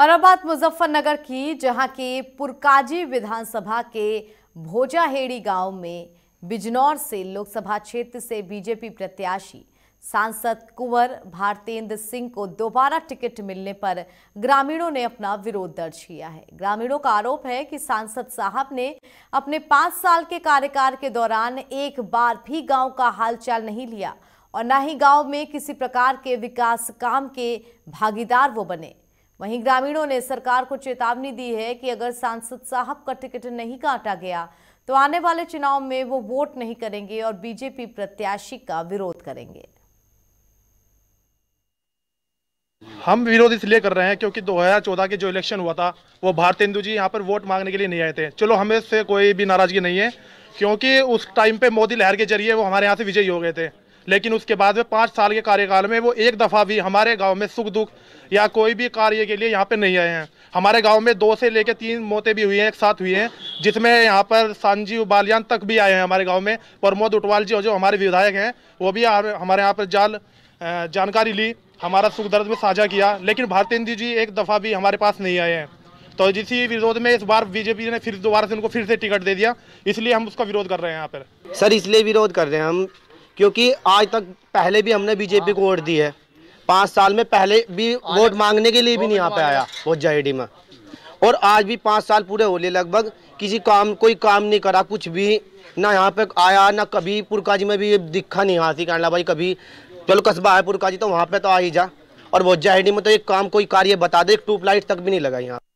और अब बात मुजफ्फरनगर की जहां के पुरकाजी विधानसभा के भोजाहेड़ी गांव में बिजनौर से लोकसभा क्षेत्र से बीजेपी प्रत्याशी सांसद कुंवर भारतेंद्र सिंह को दोबारा टिकट मिलने पर ग्रामीणों ने अपना विरोध दर्ज किया है ग्रामीणों का आरोप है कि सांसद साहब ने अपने पाँच साल के कार्यकाल के दौरान एक बार भी गांव का हालचाल नहीं लिया और न ही गांव में किसी प्रकार के विकास काम के भागीदार वो बने वहीं ग्रामीणों ने सरकार को चेतावनी दी है कि अगर सांसद साहब का टिकट नहीं काटा गया तो आने वाले चुनाव में वो वोट नहीं करेंगे और बीजेपी प्रत्याशी का विरोध करेंगे हम विरोध इसलिए कर रहे हैं क्योंकि 2014 के जो इलेक्शन हुआ था वो भारत हिंदू जी यहाँ पर वोट मांगने के लिए नहीं आए थे चलो हमें से कोई भी नाराजगी नहीं है क्योंकि उस टाइम पे मोदी लहर के जरिए वो हमारे यहाँ से विजयी हो गए थे लेकिन उसके बाद में पाँच साल के कार्यकाल में वो एक दफ़ा भी हमारे गाँव में सुख दुख या कोई भी कार्य के लिए यहाँ पे नहीं आए हैं हमारे गाँव में दो से लेकर तीन मौतें भी हुई हैं एक साथ हुई हैं जिसमें यहाँ पर सांजीव बालियान तक भी आए हैं हमारे गाँव में प्रमोद उटवाल जी और जो हमारे विधायक हैं वो भी हमारे यहाँ पर जाल जानकारी ली हमारा सुख दर्द में साझा किया लेकिन भारतेंद्र जी एक दफ़ा भी हमारे पास नहीं आए हैं तो जिसी विरोध में इस बार बीजेपी ने फिर दोबारा से उनको फिर से टिकट दे दिया इसलिए हम उसका विरोध कर रहे हैं यहाँ पर सर इसलिए विरोध कर रहे हैं हम क्योंकि आज तक पहले भी हमने बीजेपी को वोट दी है पाँच साल में पहले भी वोट मांगने के लिए भी नहीं यहाँ पे आया वो जेडी में और आज भी पाँच साल पूरे हो लिए लगभग किसी काम कोई काम नहीं करा कुछ भी ना यहाँ पे आया ना कभी पुरकाजी में भी दिखा नहीं हाथी कहना भाई कभी चलो कस्बा है पुरकाजी तो वहाँ पे तो आ ही जा और वो जेडी में तो एक काम कोई कार्य बता दे एक ट्यूबलाइट तक भी नहीं लगा यहाँ